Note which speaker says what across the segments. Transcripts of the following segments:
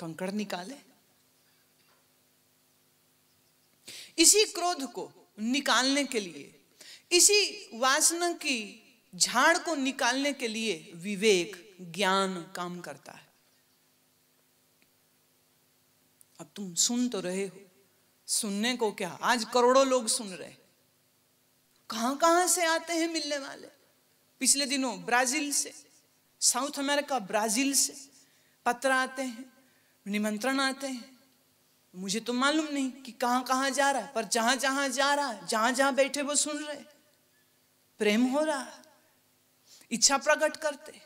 Speaker 1: कंकड़ निकाले इसी क्रोध को निकालने के लिए इसी वासना की झाड़ को निकालने के लिए विवेक ज्ञान काम करता है अब तुम सुन तो रहे हो सुनने को क्या आज करोड़ों लोग सुन रहे कहां कहां से आते हैं मिलने वाले पिछले दिनों ब्राजील से साउथ अमेरिका ब्राजील से पत्र आते हैं निमंत्रण आते हैं मुझे तो मालूम नहीं कि कहाँ कहाँ जा रहा है पर जहां जहां जा रहा है जहां जहां बैठे वो सुन रहे प्रेम हो रहा इच्छा प्रकट करते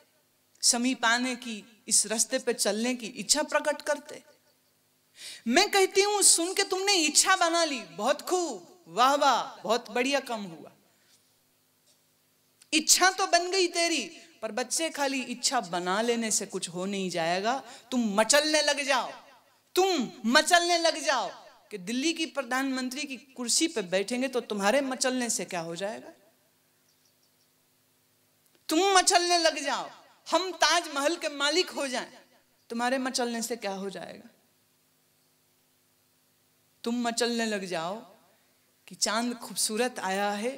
Speaker 1: समीप आने की इस रास्ते पे चलने की इच्छा प्रकट करते मैं कहती हूं सुन के तुमने इच्छा बना ली बहुत खूब वाह वाह बहुत बढ़िया कम हुआ इच्छा तो बन गई तेरी पर बच्चे खाली इच्छा बना लेने से कुछ हो नहीं जाएगा तुम मचलने लग जाओ तुम मचलने लग जाओ कि दिल्ली की प्रधानमंत्री की कुर्सी पर बैठेंगे तो तुम्हारे मचलने से क्या हो जाएगा तुम मचलने लग जाओ हम ताजमहल के मालिक हो जाएं तुम्हारे मचलने से क्या हो जाएगा तुम मचलने लग जाओ कि चांद खूबसूरत आया है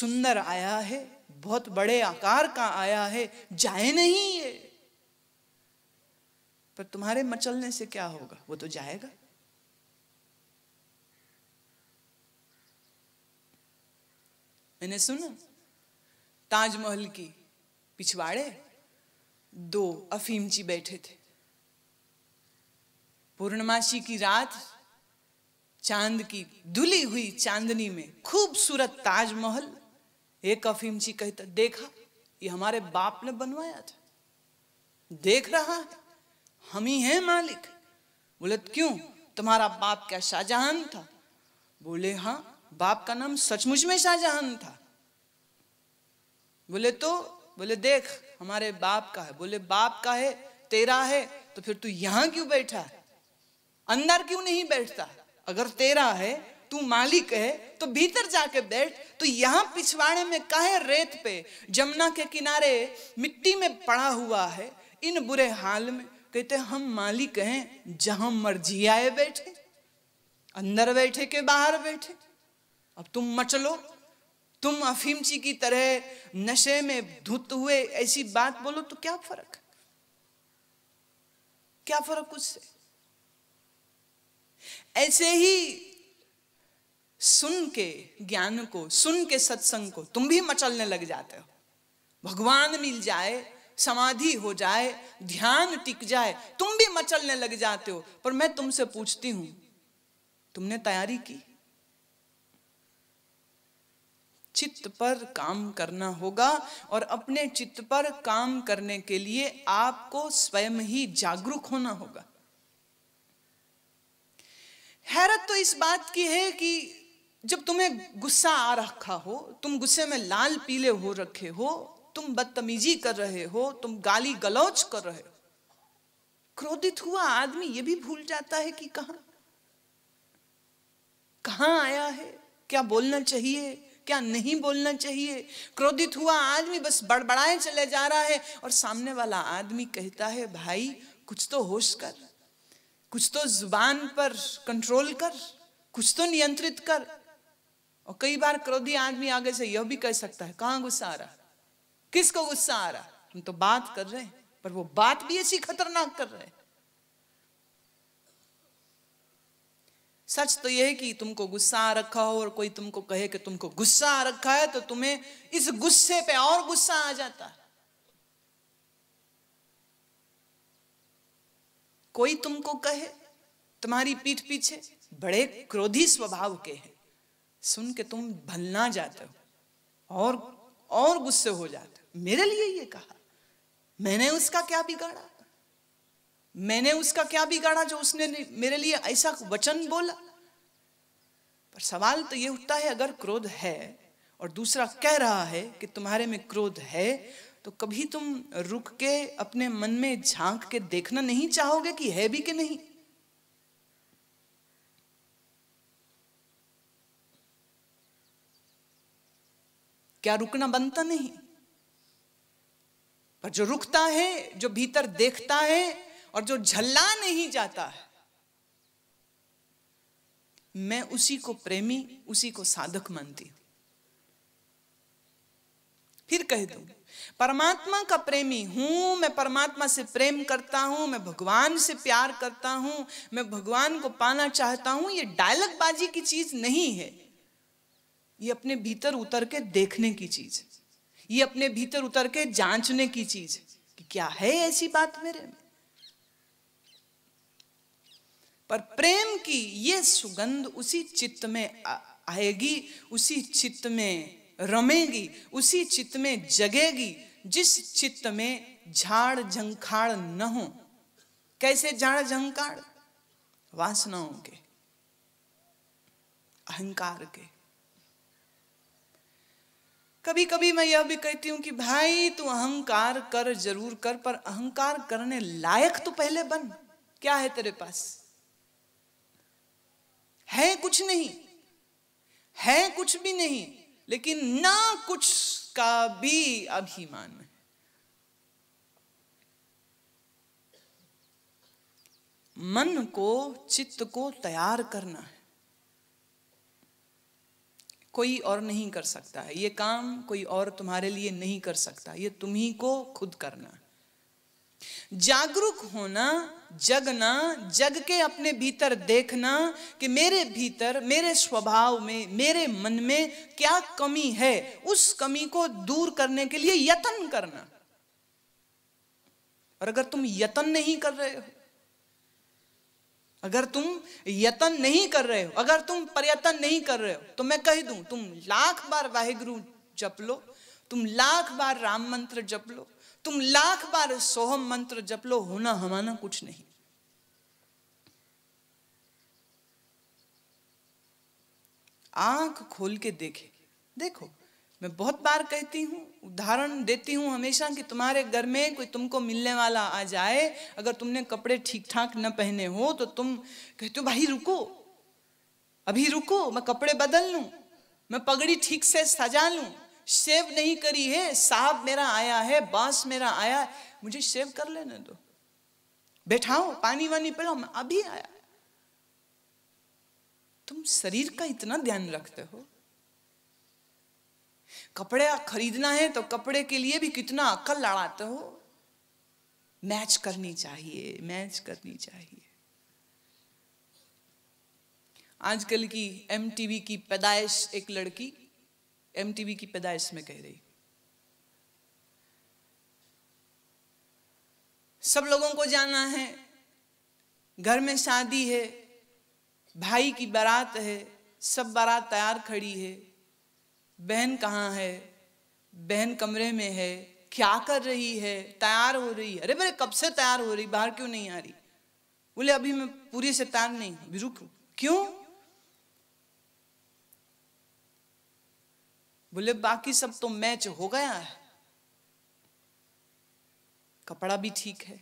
Speaker 1: सुंदर आया है बहुत बड़े आकार का आया है जाए नहीं ये पर तुम्हारे मचलने से क्या होगा वो तो जाएगा मैंने सुना ताजमहल की पिछवाड़े दो अफीमची बैठे थे पूर्णमासी की रात चांद की धुली हुई चांदनी में खूबसूरत ताजमहल एक अफीम जी कहता देखा ये हमारे बाप ने बनवाया था देख रहा है हम ही हैं मालिक बोले क्यों तुम्हारा बाप क्या शाहजहान था बोले हाँ बाप का नाम सचमुच में शाहजहान था बोले तो बोले देख हमारे बाप का है बोले बाप का है तेरा है तो फिर तू यहां क्यों बैठा है अंदर क्यों नहीं बैठता अगर तेरा है तू मालिक है तो भीतर जाके बैठ तो यहाँ पिछवाड़े में काहे रेत पे जमुना के किनारे मिट्टी में पड़ा हुआ है इन बुरे हाल में कहते हम मालिक हैं जहां मर्जी आए बैठे अंदर बैठे के बाहर बैठे अब तुम मचलो तुम अफीमची की तरह नशे में धुत हुए ऐसी बात बोलो तो क्या फर्क क्या फर्क उससे ऐसे ही सुन के ज्ञान को सुन के सत्संग को तुम भी मचलने लग जाते हो भगवान मिल जाए समाधि हो जाए ध्यान टिक जाए तुम भी मचलने लग जाते हो पर मैं तुमसे पूछती हूं तुमने तैयारी की चित्त पर काम करना होगा और अपने चित्त पर काम करने के लिए आपको स्वयं ही जागरूक होना होगा हैरत तो इस बात की है कि जब तुम्हें गुस्सा आ रखा हो तुम गुस्से में लाल पीले हो रखे हो तुम बदतमीजी कर रहे हो तुम गाली गलौच कर रहे हो क्रोधित हुआ आदमी यह भी भूल जाता है कि कहा कहाँ आया है क्या बोलना चाहिए क्या नहीं बोलना चाहिए क्रोधित हुआ आदमी बस बड़बड़ाए चले जा रहा है और सामने वाला आदमी कहता है भाई कुछ तो होश कर कुछ तो जुबान पर कंट्रोल कर कुछ तो नियंत्रित कर और कई बार क्रोधी आदमी आगे से यह भी कह सकता है कहां गुस्सा आ रहा किसको गुस्सा आ रहा हम तो बात कर रहे हैं पर वो बात भी ऐसी खतरनाक कर रहे हैं सच तो यह है कि तुमको गुस्सा आ रखा हो और कोई तुमको कहे कि तुमको गुस्सा आ रखा है तो तुम्हें इस गुस्से पे और गुस्सा आ जाता है कोई तुमको कहे तुम्हारी पीठ पीछे बड़े क्रोधी स्वभाव के हैं सुन के तुम भलना जाते हो और और गुस्से हो जाते मेरे लिए ये कहा मैंने उसका क्या बिगाड़ा मैंने उसका क्या बिगाड़ा जो उसने मेरे लिए ऐसा वचन बोला पर सवाल तो ये उठता है अगर क्रोध है और दूसरा कह रहा है कि तुम्हारे में क्रोध है तो कभी तुम रुक के अपने मन में झांक के देखना नहीं चाहोगे कि है भी कि नहीं क्या रुकना बनता नहीं पर जो रुकता है जो भीतर देखता है और जो झल्ला नहीं जाता है मैं उसी को प्रेमी उसी को साधक मानती हूं फिर कह दू परमात्मा का प्रेमी हूं मैं परमात्मा से प्रेम करता हूं मैं भगवान से प्यार करता हूं मैं भगवान को पाना चाहता हूं ये बाजी की चीज नहीं है ये अपने भीतर उतर के देखने की चीज है ये अपने भीतर उतर के जांचने की चीज है कि क्या है ऐसी बात मेरे में पर प्रेम की ये सुगंध उसी चित्त में आएगी उसी चित्त में रमेगी उसी चित्त में जगेगी जिस चित्त में झाड़ झंखाड़ न हो कैसे झाड़ झंखाड़ वासनाओं के अहंकार के कभी कभी मैं यह भी कहती हूँ कि भाई तू अहंकार कर जरूर कर पर अहंकार करने लायक तो पहले बन क्या है तेरे पास है कुछ नहीं है कुछ भी नहीं लेकिन ना कुछ का भी अभिमान है मन को चित्त को तैयार करना है कोई और नहीं कर सकता है ये काम कोई और तुम्हारे लिए नहीं कर सकता ये तुम्ही को खुद करना जागरूक होना जगना जग के अपने भीतर देखना कि मेरे भीतर मेरे स्वभाव में मेरे मन में क्या कमी है उस कमी को दूर करने के लिए यत्न करना और अगर तुम यत्न नहीं कर रहे हो अगर तुम यतन नहीं कर रहे हो अगर तुम प्रयत्न नहीं कर रहे हो तो मैं कह दूं तुम लाख बार वाहिगुरु जप लो तुम लाख बार राम मंत्र जप लो तुम लाख बार सोहम मंत्र जप लो होना हमाना कुछ नहीं आंख खोल के देखे देखो मैं बहुत बार कहती हूँ उदाहरण देती हूँ हमेशा कि तुम्हारे घर में कोई तुमको मिलने वाला आ जाए अगर तुमने कपड़े ठीक ठाक न पहने हो तो तुम कहते हो भाई रुको अभी रुको मैं कपड़े बदल लू मैं पगड़ी ठीक से सजा लू शेव नहीं करी है साहब मेरा आया है बास मेरा आया है मुझे शेव कर लेने दो बैठाओ पानी वानी पिलाओ मैं अभी आया तुम शरीर का इतना ध्यान रखते हो कपड़े खरीदना है तो कपड़े के लिए भी कितना अक्ल लड़ाते हो मैच करनी चाहिए मैच करनी चाहिए आजकल की एम की पैदाइश एक लड़की एम की पैदाइश में कह रही सब लोगों को जाना है घर में शादी है भाई की बारात है सब बारात तैयार खड़ी है बहन कहाँ है बहन कमरे में है क्या कर रही है तैयार हो रही है अरे मेरे कब से तैयार हो रही बाहर क्यों नहीं आ रही बोले अभी मैं पूरी से तैयार नहीं अभी रुक क्यों बोले बाकी सब तो मैच हो गया है कपड़ा भी ठीक है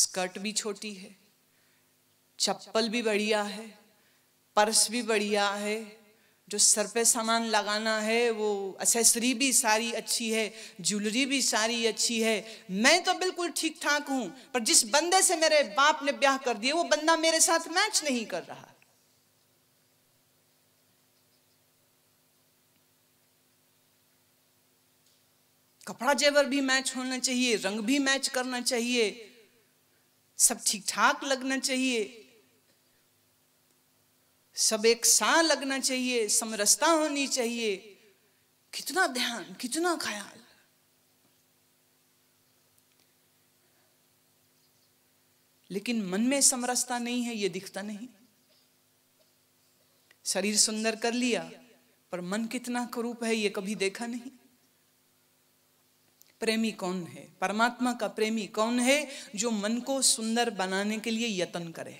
Speaker 1: स्कर्ट भी छोटी है चप्पल भी बढ़िया है पर्स भी बढ़िया है जो सर पे सामान लगाना है वो एसेसरी भी सारी अच्छी है ज्वेलरी भी सारी अच्छी है मैं तो बिल्कुल ठीक ठाक हूं पर जिस बंदे से मेरे बाप ने ब्याह कर दिया वो बंदा मेरे साथ मैच नहीं कर रहा कपड़ा जेवर भी मैच होना चाहिए रंग भी मैच करना चाहिए सब ठीक ठाक लगना चाहिए सब एक सा लगना चाहिए समरसता होनी चाहिए कितना ध्यान कितना ख्याल लेकिन मन में समरसता नहीं है ये दिखता नहीं शरीर सुंदर कर लिया पर मन कितना क्रूप है ये कभी देखा नहीं प्रेमी कौन है परमात्मा का प्रेमी कौन है जो मन को सुंदर बनाने के लिए यत्न करे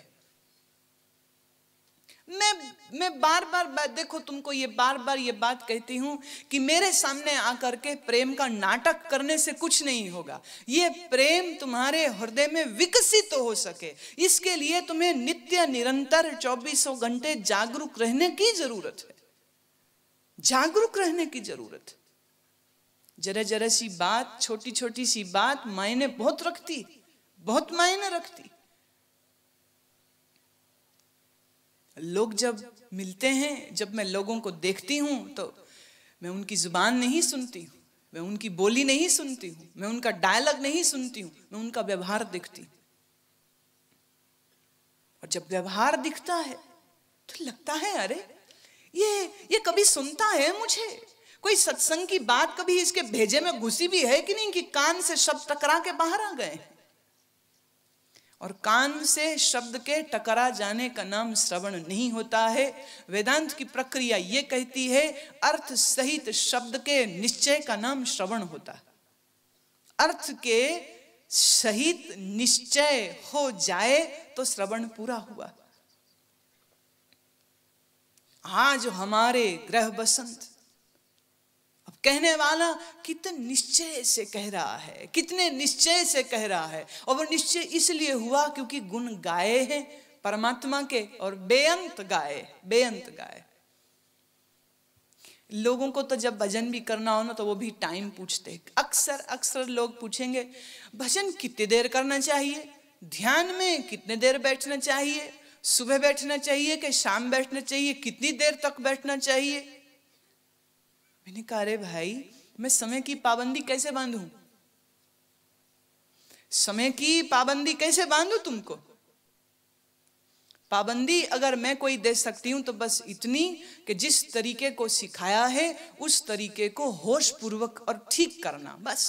Speaker 1: मैं मैं बार बार देखो तुमको ये बार बार ये बात कहती हूँ कि मेरे सामने आकर के प्रेम का नाटक करने से कुछ नहीं होगा ये प्रेम तुम्हारे हृदय में विकसित तो हो सके इसके लिए तुम्हें नित्य निरंतर चौबीसों घंटे जागरूक रहने की जरूरत है जागरूक रहने की जरूरत है जरा जरा सी बात छोटी छोटी सी बात मायने बहुत रखती बहुत मायने रखती लोग जब मिलते हैं जब मैं लोगों को देखती हूँ तो मैं उनकी ज़ुबान नहीं सुनती हूँ मैं उनकी बोली नहीं सुनती हूँ मैं उनका डायलॉग नहीं सुनती हूँ मैं उनका व्यवहार देखती हूँ और जब व्यवहार दिखता है तो लगता है अरे ये ये कभी सुनता है मुझे कोई सत्संग की बात कभी इसके भेजे में घुसी भी है कि नहीं कि कान से शब्द टकरा के बाहर आ गए हैं और कान से शब्द के टकरा जाने का नाम श्रवण नहीं होता है वेदांत की प्रक्रिया ये कहती है अर्थ सहित शब्द के निश्चय का नाम श्रवण होता है अर्थ के सहित निश्चय हो जाए तो श्रवण पूरा हुआ आज हमारे ग्रह बसंत कहने वाला कितने निश्चय से कह रहा है कितने निश्चय से कह रहा है और वो निश्चय इसलिए हुआ क्योंकि गुण गाए हैं परमात्मा के और बेअंत गाए बेअंत गाए लोगों को तो जब भजन भी करना हो ना तो वो भी टाइम पूछते हैं अक्सर अक्सर लोग पूछेंगे भजन कितनी देर करना चाहिए ध्यान में कितने देर बैठना चाहिए सुबह बैठना चाहिए कि शाम बैठना चाहिए कितनी देर तक बैठना चाहिए मैंने कहा अरे भाई मैं समय की पाबंदी कैसे बांधू समय की पाबंदी कैसे बांधू तुमको पाबंदी अगर मैं कोई दे सकती हूं तो बस इतनी कि जिस तरीके को सिखाया है उस तरीके को होश पूर्वक और ठीक करना बस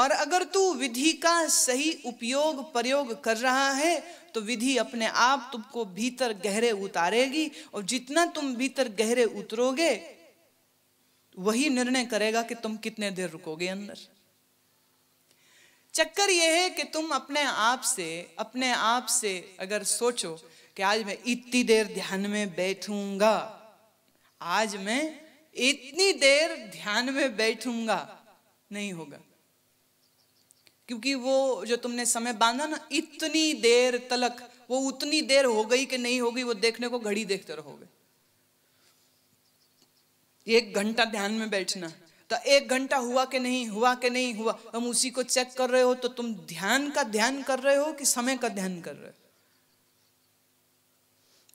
Speaker 1: और अगर तू विधि का सही उपयोग प्रयोग कर रहा है तो विधि अपने आप तुमको भीतर गहरे उतारेगी और जितना तुम भीतर गहरे उतरोगे वही निर्णय करेगा कि तुम कितने देर रुकोगे अंदर चक्कर यह है कि तुम अपने आप से अपने आप से अगर सोचो कि आज मैं इतनी देर ध्यान में बैठूंगा आज मैं इतनी देर ध्यान में बैठूंगा नहीं होगा क्योंकि वो जो तुमने समय बांधा ना इतनी देर तलक वो उतनी देर हो गई कि नहीं होगी वो देखने को घड़ी देखते रहोगे एक घंटा ध्यान में बैठना तो एक घंटा हुआ कि नहीं हुआ कि नहीं हुआ हम उसी को चेक कर रहे हो तो तुम ध्यान का ध्यान कर रहे हो कि समय का ध्यान कर रहे हो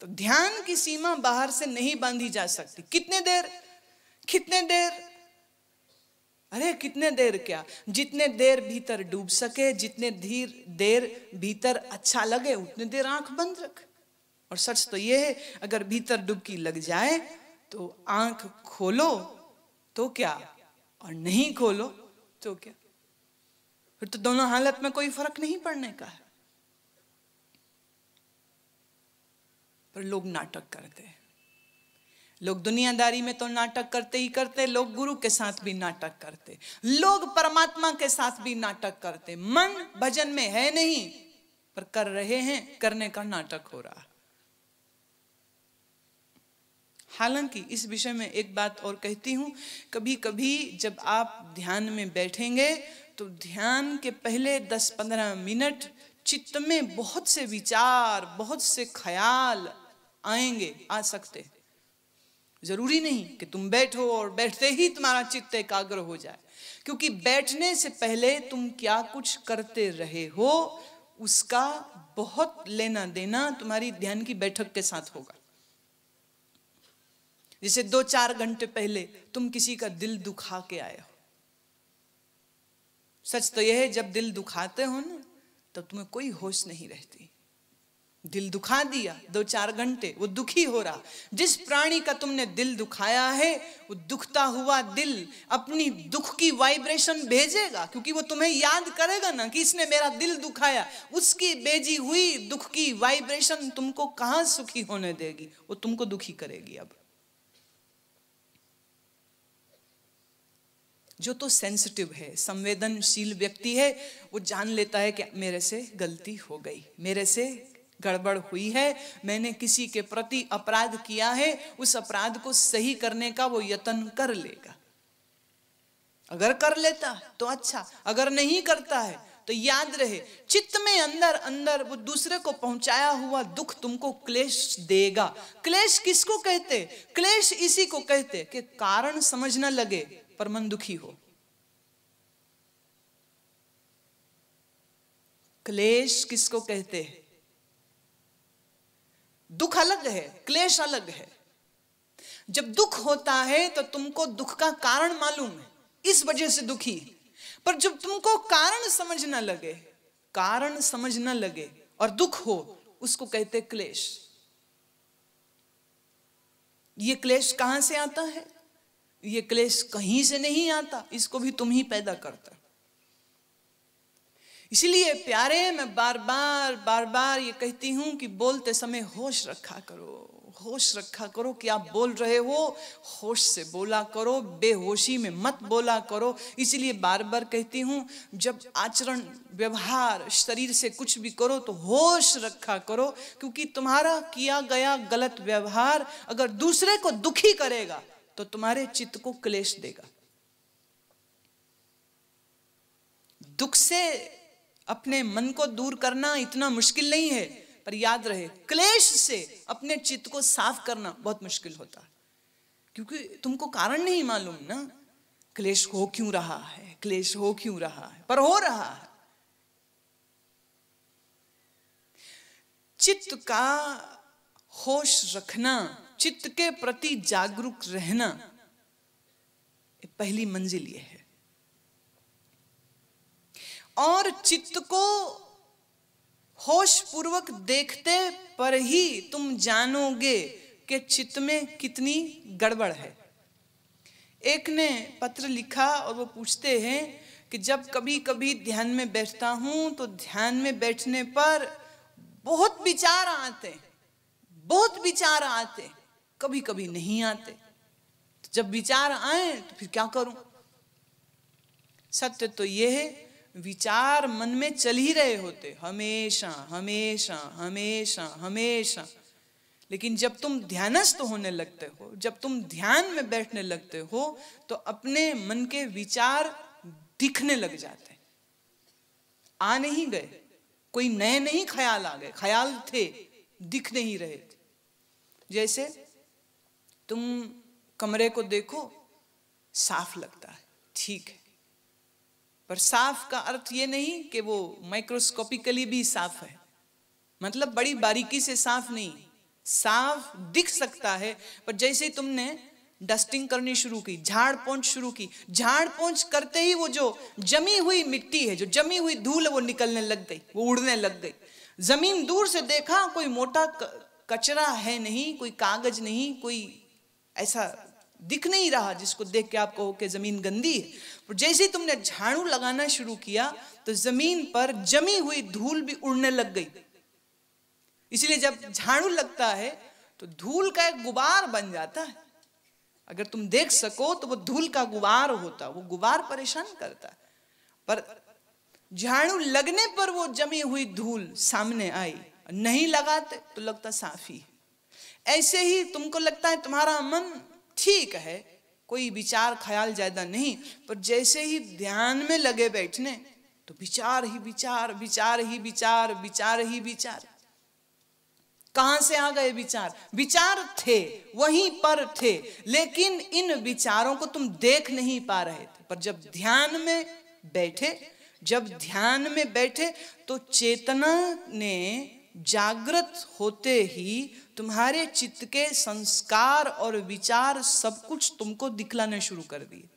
Speaker 1: तो ध्यान की सीमा बाहर से नहीं बांधी जा सकती कितने देर कितने देर अरे कितने देर क्या जितने देर भीतर डूब सके जितने धीर देर भीतर अच्छा लगे उतने देर आंख बंद रख और सच तो ये है अगर भीतर डुबकी लग जाए तो आंख खोलो तो क्या और नहीं खोलो तो क्या फिर तो दोनों हालत में कोई फर्क नहीं पड़ने का है पर लोग नाटक करते हैं लोग दुनियादारी में तो नाटक करते ही करते लोग गुरु के साथ भी नाटक करते लोग परमात्मा के साथ भी नाटक करते मन भजन में है नहीं पर कर रहे हैं करने का नाटक हो रहा हालांकि इस विषय में एक बात और कहती हूं कभी कभी जब आप ध्यान में बैठेंगे तो ध्यान के पहले 10-15 मिनट चित्त में बहुत से विचार बहुत से ख्याल आएंगे आ सकते जरूरी नहीं कि तुम बैठो और बैठते ही तुम्हारा चित्त एकाग्र हो जाए क्योंकि बैठने से पहले तुम क्या कुछ करते रहे हो उसका बहुत लेना देना तुम्हारी ध्यान की बैठक के साथ होगा जैसे दो चार घंटे पहले तुम किसी का दिल दुखा के आए हो सच तो यह है जब दिल दुखाते हो ना तब तुम्हें कोई होश नहीं रहती दिल दुखा दिया दो चार घंटे वो दुखी हो रहा जिस प्राणी का तुमने दिल दुखाया है वो दुखता हुआ दिल अपनी दुख की वाइब्रेशन भेजेगा क्योंकि वो तुम्हें याद करेगा ना कि इसने मेरा दिल दुखाया उसकी बेजी हुई दुख की वाइब्रेशन तुमको कहां सुखी होने देगी वो तुमको दुखी करेगी अब जो तो सेंसिटिव है संवेदनशील व्यक्ति है वो जान लेता है कि मेरे से गलती हो गई मेरे से गड़बड़ हुई है मैंने किसी के प्रति अपराध किया है उस अपराध को सही करने का वो यत्न कर लेगा अगर कर लेता तो अच्छा अगर नहीं करता है तो याद रहे चित्त में अंदर अंदर वो दूसरे को पहुंचाया हुआ दुख तुमको क्लेश देगा क्लेश किसको कहते क्लेश इसी को कहते कि कारण समझ न लगे पर मन दुखी हो क्लेश किसको कहते हैं दुख अलग है क्लेश अलग है जब दुख होता है तो तुमको दुख का कारण मालूम है इस वजह से दुखी पर जब तुमको कारण समझ ना लगे कारण समझ ना लगे और दुख हो उसको कहते क्लेश ये क्लेश कहां से आता है ये क्लेश कहीं से नहीं आता इसको भी तुम ही पैदा करता इसलिए प्यारे मैं बार बार बार बार ये कहती हूँ कि बोलते समय होश रखा करो होश रखा करो कि आप बोल रहे हो होश से बोला करो बेहोशी में मत बोला करो इसलिए बार बार कहती हूँ जब आचरण व्यवहार शरीर से कुछ भी करो तो होश रखा करो क्योंकि तुम्हारा किया गया गलत व्यवहार अगर दूसरे को दुखी करेगा तो तुम्हारे चित्त को क्लेश देगा दुख से अपने मन को दूर करना इतना मुश्किल नहीं है पर याद रहे क्लेश से अपने चित्त को साफ करना बहुत मुश्किल होता है क्योंकि तुमको कारण नहीं मालूम ना क्लेश हो क्यों रहा है क्लेश हो क्यों रहा है पर हो रहा है चित्त का होश रखना चित्त के प्रति जागरूक रहना पहली मंजिल ये है और चित्त को होश पूर्वक देखते पर ही तुम जानोगे कि चित्त में कितनी गड़बड़ है एक ने पत्र लिखा और वो पूछते हैं कि जब कभी कभी ध्यान में बैठता हूं तो ध्यान में बैठने पर बहुत विचार आते बहुत विचार आते कभी कभी नहीं आते तो जब विचार आए तो फिर क्या करूं सत्य तो ये है विचार मन में चल ही रहे होते हमेशा हमेशा हमेशा हमेशा लेकिन जब तुम ध्यानस्थ होने लगते हो जब तुम ध्यान में बैठने लगते हो तो अपने मन के विचार दिखने लग जाते आ नहीं गए कोई नए नहीं ख्याल आ गए ख्याल थे दिख नहीं रहे थे जैसे तुम कमरे को देखो साफ लगता है ठीक है पर साफ का अर्थ ये नहीं कि वो माइक्रोस्कोपिकली भी साफ है मतलब बड़ी बारीकी से साफ नहीं साफ दिख सकता है पर जैसे तुमने डस्टिंग करनी शुरू की झाड़ पोंछ शुरू की झाड़ पोंछ करते ही वो जो जमी हुई मिट्टी है जो जमी हुई धूल है वो निकलने लग गई वो उड़ने लग गई जमीन दूर से देखा कोई मोटा कचरा है नहीं कोई कागज नहीं कोई ऐसा दिख नहीं रहा जिसको देख के आप कहो कि जमीन गंदी है पर जैसे ही तुमने झाड़ू लगाना शुरू किया तो जमीन पर जमी हुई धूल भी उड़ने लग गई इसलिए जब झाड़ू लगता है तो धूल का एक गुबार बन जाता है अगर तुम देख सको तो वो धूल का गुबार होता वो गुबार परेशान करता पर झाड़ू लगने पर वो जमी हुई धूल सामने आई नहीं लगाते तो लगता साफी ऐसे ही तुमको लगता है तुम्हारा मन ठीक है कोई विचार ख्याल ज्यादा नहीं पर जैसे ही ध्यान में लगे बैठने तो विचार ही विचार विचार ही विचार विचार ही विचार कहां से आ गए विचार विचार थे वहीं पर थे लेकिन इन विचारों को तुम देख नहीं पा रहे थे पर जब ध्यान में बैठे जब ध्यान में बैठे तो चेतना ने जागृत होते ही तुम्हारे चित्त के संस्कार और विचार सब कुछ तुमको दिखलाने शुरू कर दिए